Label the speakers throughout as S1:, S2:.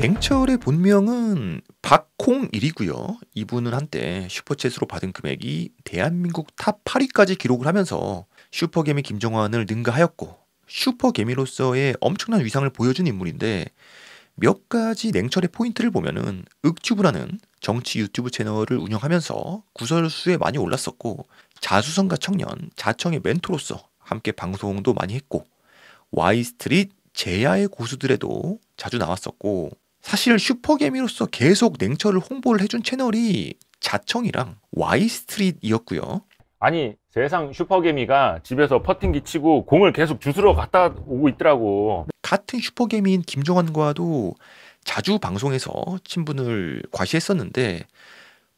S1: 냉철의 본명은 박홍일이고요. 이분은 한때 슈퍼챗으로 받은 금액이 대한민국 탑 8위까지 기록을 하면서 슈퍼개미 김정환을 능가하였고 슈퍼개미로서의 엄청난 위상을 보여준 인물인데 몇 가지 냉철의 포인트를 보면은 윽튜브라는 정치 유튜브 채널을 운영하면서 구설수에 많이 올랐었고 자수성가 청년 자청의 멘토로서 함께 방송도 많이 했고 와이스트릿 제야의 고수들에도 자주 나왔었고 사실 슈퍼개미로서 계속 냉철을 홍보를 해준 채널이 자청이랑 와이스트릿이었고요. 아니 세상 슈퍼개미가 집에서 퍼팅기 치고 공을 계속 주스러 갖다 오고 있더라고. 같은 슈퍼개미인 김종환과도 자주 방송에서 친분을 과시했었는데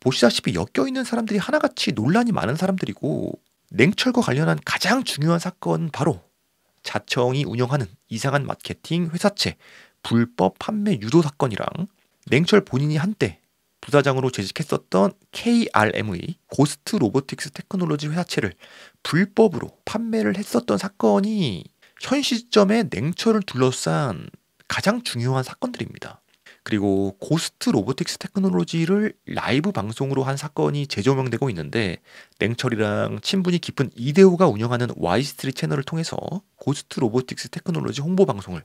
S1: 보시다시피 엮여있는 사람들이 하나같이 논란이 많은 사람들이고 냉철과 관련한 가장 중요한 사건 바로 자청이 운영하는 이상한 마케팅 회사채 불법 판매 유도 사건이랑 냉철 본인이 한때 부사장으로 재직했었던 KRM의 e, 고스트 로보틱스 테크놀로지 회사체를 불법으로 판매를 했었던 사건이 현 시점에 냉철을 둘러싼 가장 중요한 사건들입니다. 그리고 고스트 로보틱스 테크놀로지를 라이브 방송으로 한 사건이 재조명되고 있는데 냉철이랑 친분이 깊은 이대호가 운영하는 와이스트리 채널을 통해서 고스트 로보틱스 테크놀로지 홍보 방송을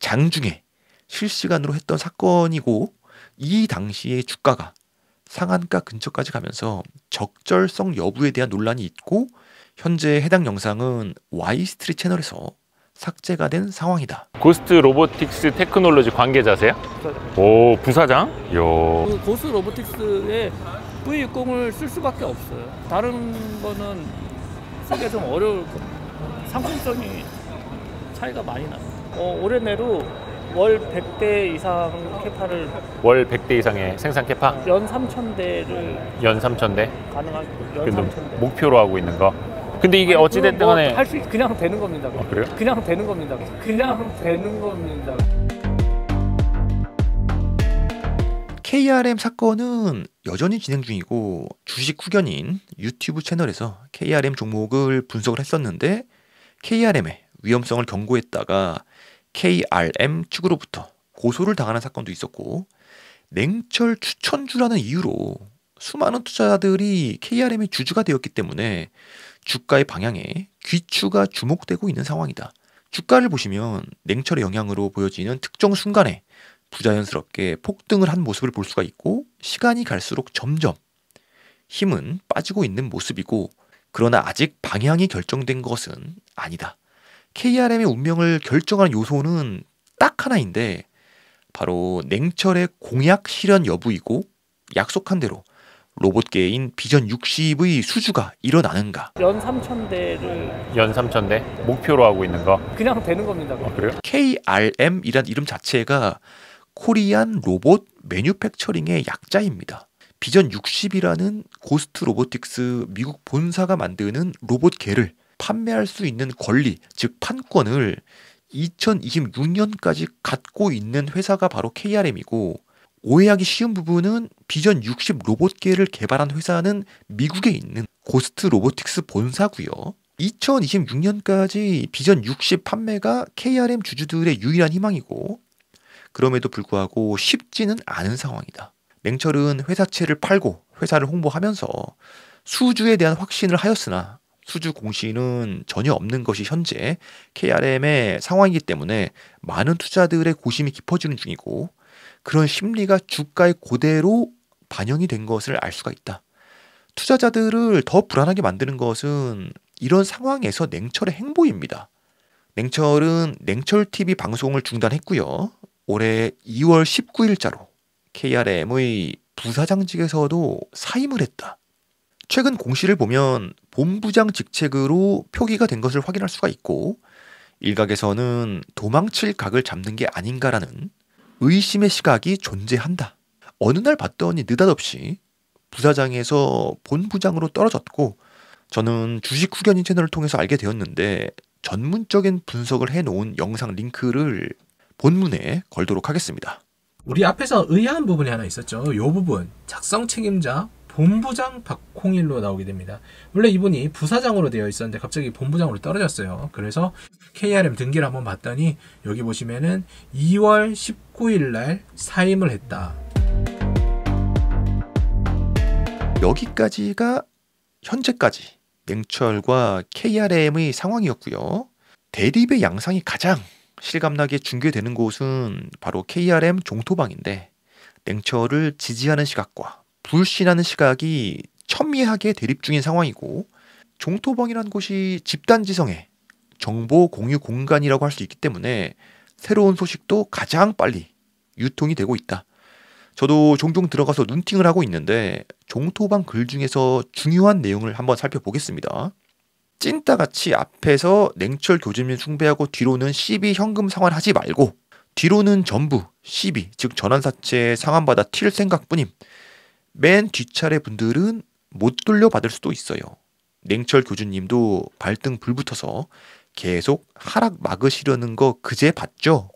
S1: 장중에 실시간으로 했던 사건이고 이 당시의 주가가 상한가 근처까지 가면서 적절성 여부에 대한 논란이 있고 현재 해당 영상은 와이스트리 채널에서 삭제가 된 상황이다. 고스트 로보틱스 테크놀로지 관계자세요? 부사장. 오 부사장? 요. 그 고스트 로보틱스에 V60을 쓸 수밖에 없어요. 다른 거는 쓰기 좀 어려울 거. 상품성이 차이가 많이 나. 어, 올해 내로 월 100대 이상 캐파를 월 100대 이상의 생산 캐파? 연 3,000대를 연 3,000대? 가능한 연 3,000대 목표로 하고 있는 거? 근데 이게 어찌됐든 뭐 간에 할 수 그냥 되는 겁니다 아, 그래요? 그냥 되는 겁니다 그냥 되는 겁니다 KRM 사건은 여전히 진행 중이고 주식 후견인 유튜브 채널에서 KRM 종목을 분석을 했었는데 KRM의 위험성을 경고했다가 KRM 측으로부터 고소를 당하는 사건도 있었고 냉철 추천주라는 이유로 수많은 투자자들이 KRM의 주주가 되었기 때문에 주가의 방향에 귀추가 주목되고 있는 상황이다. 주가를 보시면 냉철의 영향으로 보여지는 특정 순간에 부자연스럽게 폭등을 한 모습을 볼 수가 있고 시간이 갈수록 점점 힘은 빠지고 있는 모습이고 그러나 아직 방향이 결정된 것은 아니다. KRM의 운명을 결정하는 요소는 딱 하나인데 바로 냉철의 공약 실현 여부이고 약속한 대로 로봇계인 비전 60의 수주가 일어나는가? 연 3천 대를 연 3천 대 목표로 하고 있는 거 그냥 되는 겁니다. 아, 그래요? KRM이란 이름 자체가 코리안 로봇 매뉴팩처링의 약자입니다. 비전 60이라는 고스트 로보틱스 미국 본사가 만드는 로봇계를 판매할 수 있는 권리, 즉 판권을 2026년까지 갖고 있는 회사가 바로 KRM이고 오해하기 쉬운 부분은 비전 60 로봇계를 개발한 회사는 미국에 있는 고스트 로보틱스 본사고요. 2026년까지 비전 60 판매가 KRM 주주들의 유일한 희망이고 그럼에도 불구하고 쉽지는 않은 상황이다. 맹철은 회사채를 팔고 회사를 홍보하면서 수주에 대한 확신을 하였으나 수주 공시는 전혀 없는 것이 현재 KRM의 상황이기 때문에 많은 투자들의 고심이 깊어지는 중이고 그런 심리가 주가에 그대로 반영이 된 것을 알 수가 있다. 투자자들을 더 불안하게 만드는 것은 이런 상황에서 냉철의 행보입니다. 냉철은 냉철TV 방송을 중단했고요. 올해 2월 19일자로 KRM의 부사장직에서도 사임을 했다. 최근 공시를 보면 본부장 직책으로 표기가 된 것을 확인할 수가 있고 일각에서는 도망칠 각을 잡는 게 아닌가라는 의심의 시각이 존재한다. 어느 날 봤더니 느닷없이 부사장에서 본부장으로 떨어졌고 저는 주식 후견인 채널을 통해서 알게 되었는데 전문적인 분석을 해놓은 영상 링크를 본문에 걸도록 하겠습니다. 우리 앞에서 의아한 부분이 하나 있었죠. 이 부분 작성 책임자 본부장 박홍일로 나오게 됩니다. 원래 이분이 부사장으로 되어 있었는데 갑자기 본부장으로 떨어졌어요. 그래서 KRM 등기를 한번 봤더니 여기 보시면은 2월 19일 날 사임을 했다. 여기까지가 현재까지 맹철과 KRM의 상황이었고요. 대립의 양상이 가장 실감나게 중계되는 곳은 바로 KRM 종토방인데 냉철을 지지하는 시각과 불신하는 시각이 천미하게 대립 중인 상황이고 종토방이라는 곳이 집단지성의 정보 공유 공간이라고 할 수 있기 때문에 새로운 소식도 가장 빨리 유통이 되고 있다. 저도 종종 들어가서 눈팅을 하고 있는데 종토방 글 중에서 중요한 내용을 한번 살펴보겠습니다. 찐따같이 앞에서 냉철 교집면 숭배하고 뒤로는 12 현금 상환하지 말고 뒤로는 전부 12, 즉 전환사채 상환받아 튈 생각뿐임. 맨 뒷차례 분들은 못 돌려받을 수도 있어요. 냉철 교주님도 발등 불 붙어서 계속 하락 막으시려는 거 그제 봤죠?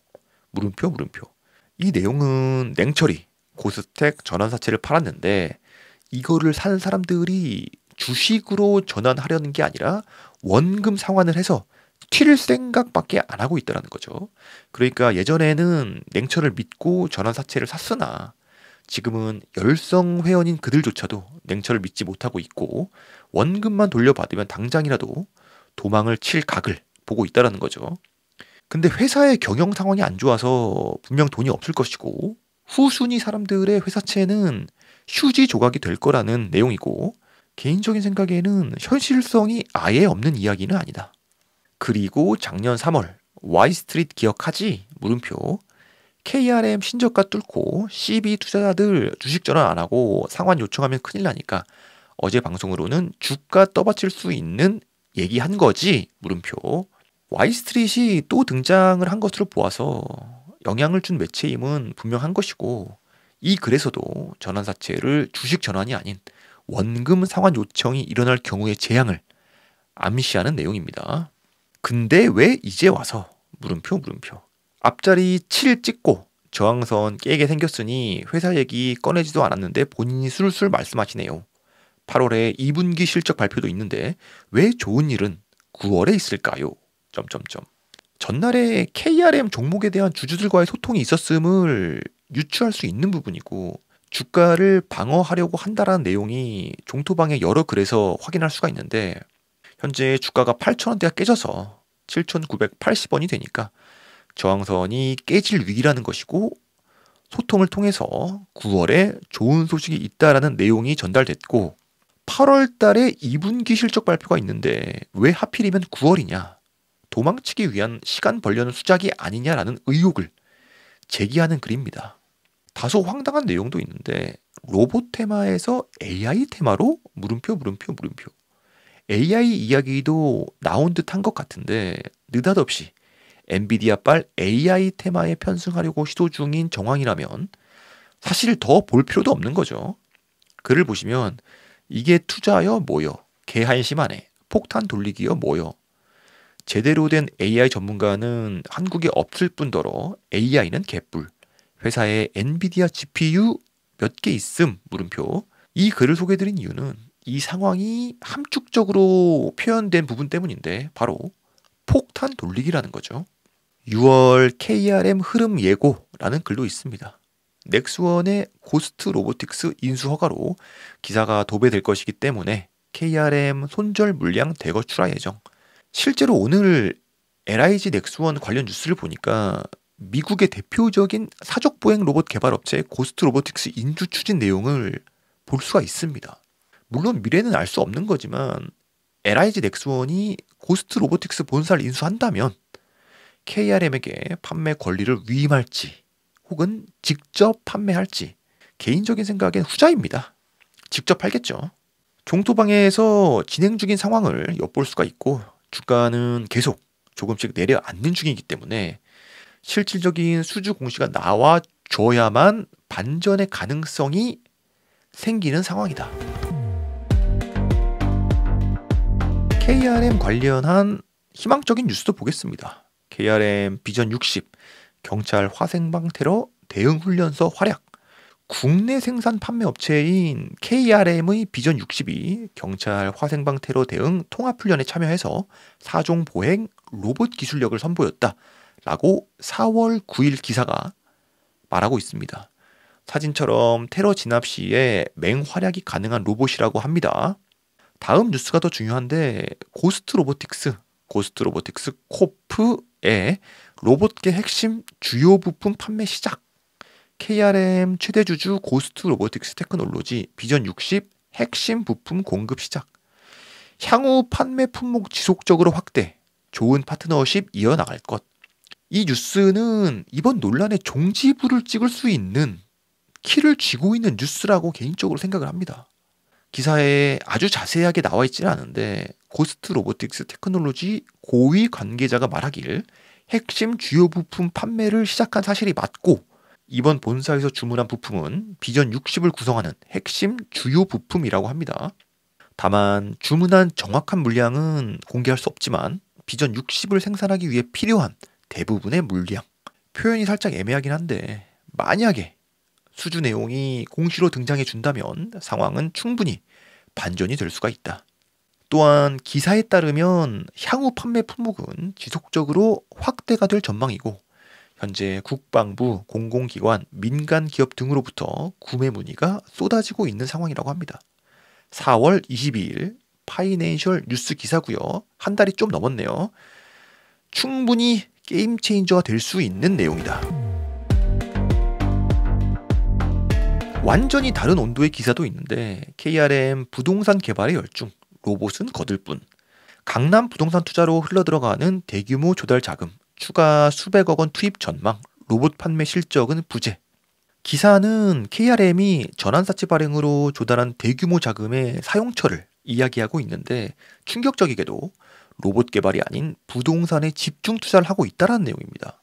S1: 물음표 물음표. 이 내용은 냉철이 고스텍 전환사채를 팔았는데 이거를 산 사람들이 주식으로 전환하려는 게 아니라 원금 상환을 해서 튈 생각밖에 안 하고 있다라는 거죠. 그러니까 예전에는 냉철을 믿고 전환사채를 샀으나 지금은 열성 회원인 그들조차도 냉철을 믿지 못하고 있고 원금만 돌려받으면 당장이라도 도망을 칠 각을 보고 있다라는 거죠. 근데 회사의 경영 상황이 안 좋아서 분명 돈이 없을 것이고 후순위 사람들의 회사채는 휴지 조각이 될 거라는 내용이고 개인적인 생각에는 현실성이 아예 없는 이야기는 아니다. 그리고 작년 3월 와이스트리트 기억하지? 물음표 KRM 신저가 뚫고 CB 투자자들 주식 전환 안 하고 상환 요청하면 큰일 나니까 어제 방송으로는 주가 떠받칠 수 있는 얘기한 거지 물음표 와이스트릿이 또 등장을 한 것으로 보아서 영향을 준 매체임은 분명한 것이고 이 글에서도 전환사채를 주식 전환이 아닌 원금 상환 요청이 일어날 경우의 재앙을 암시하는 내용입니다. 근데 왜 이제 와서 물음표 물음표 앞자리 7 찍고 저항선 깨게 생겼으니 회사 얘기 꺼내지도 않았는데 본인이 술술 말씀하시네요. 8월에 2분기 실적 발표도 있는데 왜 좋은 일은 9월에 있을까요? 점점점. 전날에 KRM 종목에 대한 주주들과의 소통이 있었음을 유추할 수 있는 부분이고 주가를 방어하려고 한다라는 내용이 종토방의 여러 글에서 확인할 수가 있는데 현재 주가가 8,000원대가 깨져서 7,980원이 되니까 저항선이 깨질 위기라는 것이고 소통을 통해서 9월에 좋은 소식이 있다라는 내용이 전달됐고 8월 달에 2분기 실적 발표가 있는데 왜 하필이면 9월이냐? 도망치기 위한 시간 벌려는 수작이 아니냐라는 의혹을 제기하는 글입니다. 다소 황당한 내용도 있는데 로봇 테마에서 AI 테마로 물음표 물음표 물음표 AI 이야기도 나온 듯한 것 같은데 느닷없이 엔비디아빨 AI 테마에 편승하려고 시도 중인 정황이라면 사실 더 볼 필요도 없는 거죠. 글을 보시면 이게 투자여 뭐여 개한심하네 폭탄 돌리기여 뭐여 제대로 된 AI 전문가는 한국에 없을 뿐더러 AI는 개뿔 회사에 엔비디아 GPU 몇 개 있음 물음표 이 글을 소개드린 이유는 이 상황이 함축적으로 표현된 부분 때문인데 바로 폭탄 돌리기라는 거죠. 6월 KRM 흐름 예고라는 글도 있습니다. 넥스원의 고스트 로보틱스 인수 허가로 기사가 도배될 것이기 때문에 KRM 손절 물량 대거 출하 예정. 실제로 오늘 LIG 넥스원 관련 뉴스를 보니까 미국의 대표적인 사적 보행 로봇 개발 업체 고스트 로보틱스 인주 추진 내용을 볼 수가 있습니다. 물론 미래는 알 수 없는 거지만 LIG 넥스원이 고스트 로보틱스 본사를 인수한다면 KRM에게 판매 권리를 위임할지 혹은 직접 판매할지 개인적인 생각엔 후자입니다. 직접 팔겠죠. 종토방에서 진행 중인 상황을 엿볼 수가 있고 주가는 계속 조금씩 내려앉는 중이기 때문에 실질적인 수주 공시가 나와줘야만 반전의 가능성이 생기는 상황이다. KRM 관련한 희망적인 뉴스도 보겠습니다. KRM 비전 60, 경찰 화생방 테러 대응 훈련소 활약, 국내 생산 판매 업체인 KRM의 비전 60이 경찰 화생방 테러 대응 통합 훈련에 참여해서 사종 보행 로봇 기술력을 선보였다. 라고 4월 9일 기사가 말하고 있습니다. 사진처럼 테러 진압 시에 맹활약이 가능한 로봇이라고 합니다. 다음 뉴스가 더 중요한데 고스트 로보틱스, 고스트 로보틱스 코프의 로봇계 핵심 주요 부품 판매 시작. KRM 최대 주주 고스트 로보틱스 테크놀로지 비전 60 핵심 부품 공급 시작. 향후 판매 품목 지속적으로 확대. 좋은 파트너십 이어나갈 것. 이 뉴스는 이번 논란의 종지부를 찍을 수 있는 키를 쥐고 있는 뉴스라고 개인적으로 생각을 합니다. 기사에 아주 자세하게 나와 있지는 않은데 고스트 로보틱스 테크놀로지 고위 관계자가 말하길 핵심 주요 부품 판매를 시작한 사실이 맞고 이번 본사에서 주문한 부품은 비전 60을 구성하는 핵심 주요 부품이라고 합니다. 다만 주문한 정확한 물량은 공개할 수 없지만 비전 60을 생산하기 위해 필요한 대부분의 물량 표현이 살짝 애매하긴 한데 만약에 수주 내용이 공시로 등장해 준다면 상황은 충분히 반전이 될 수가 있다. 또한 기사에 따르면 향후 판매 품목은 지속적으로 확대가 될 전망이고 현재 국방부, 공공기관, 민간 기업 등으로부터 구매 문의가 쏟아지고 있는 상황이라고 합니다. 4월 22일 파이낸셜 뉴스 기사고요. 한 달이 좀 넘었네요. 충분히 게임 체인저가 될 수 있는 내용이다. 완전히 다른 온도의 기사도 있는데 KRM 부동산 개발에 열중, 로봇은 거들 뿐. 강남 부동산 투자로 흘러들어가는 대규모 조달 자금, 추가 수백억 원 투입 전망, 로봇 판매 실적은 부재. 기사는 KRM이 전환사채 발행으로 조달한 대규모 자금의 사용처를 이야기하고 있는데 충격적이게도 로봇 개발이 아닌 부동산에 집중 투자를 하고 있다라는 내용입니다.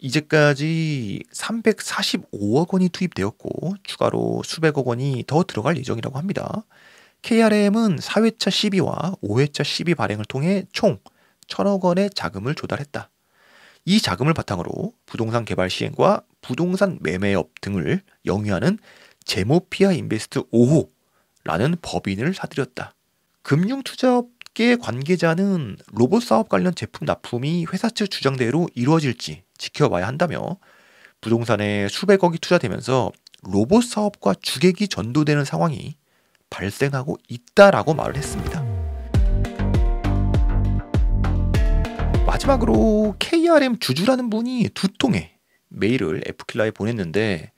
S1: 이제까지 345억 원이 투입되었고 추가로 수백억 원이 더 들어갈 예정이라고 합니다. KRM은 4회차 시비와 5회차 시비 발행을 통해 총1 0 0 0억 원의 자금을 조달했다. 이 자금을 바탕으로 부동산 개발 시행과 부동산 매매업 등을 영위하는 제모피아 인베스트 5호라는 법인을 사들였다. 금융투자업계 관계자는 로봇 사업 관련 제품 납품이 회사 측 주장대로 이루어질지 지켜봐야 한다며 부동산에 수백억이 투자되면서 로봇 사업과 주객이 전도되는 상황이 발생하고 있다라고 말을 했습니다. 마지막으로 KRM 주주라는 분이 두 통의 메일을 F킬라에 보냈는데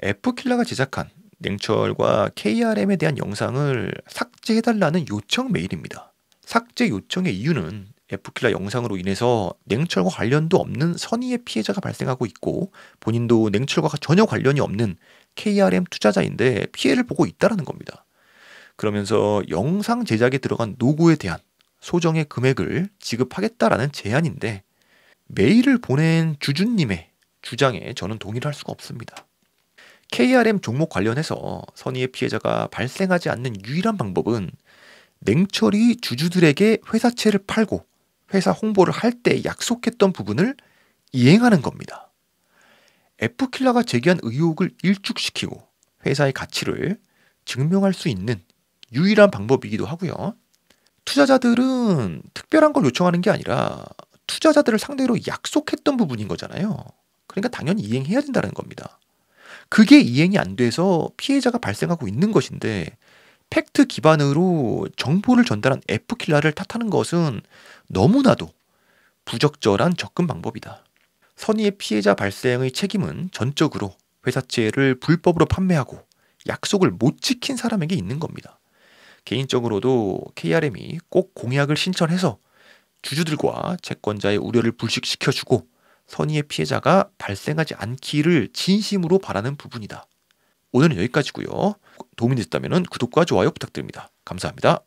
S1: F킬라가 제작한 냉철과 KRM에 대한 영상을 삭제해달라는 요청 메일입니다. 삭제 요청의 이유는 에프킬라 영상으로 인해서 냉철과 관련도 없는 선의의 피해자가 발생하고 있고 본인도 냉철과 전혀 관련이 없는 KRM 투자자인데 피해를 보고 있다라는 겁니다. 그러면서 영상 제작에 들어간 노고에 대한 소정의 금액을 지급하겠다라는 제안인데 메일을 보낸 주주님의 주장에 저는 동의를 할 수가 없습니다. KRM 종목 관련해서 선의의 피해자가 발생하지 않는 유일한 방법은 냉철이 주주들에게 회사채를 팔고 회사 홍보를 할 때 약속했던 부분을 이행하는 겁니다. 에프킬라가 제기한 의혹을 일축시키고 회사의 가치를 증명할 수 있는 유일한 방법이기도 하고요. 투자자들은 특별한 걸 요청하는 게 아니라 투자자들을 상대로 약속했던 부분인 거잖아요. 그러니까 당연히 이행해야 된다는 겁니다. 그게 이행이 안 돼서 피해자가 발생하고 있는 것인데 팩트 기반으로 정보를 전달한 에프킬라를 탓하는 것은 너무나도 부적절한 접근 방법이다. 선의의 피해자 발생의 책임은 전적으로 회사채를 불법으로 판매하고 약속을 못 지킨 사람에게 있는 겁니다. 개인적으로도 KRM이 꼭 공약을 신청해서 주주들과 채권자의 우려를 불식시켜주고 선의의 피해자가 발생하지 않기를 진심으로 바라는 부분이다. 오늘은 여기까지고요. 도움이 됐다면 구독과 좋아요 부탁드립니다. 감사합니다.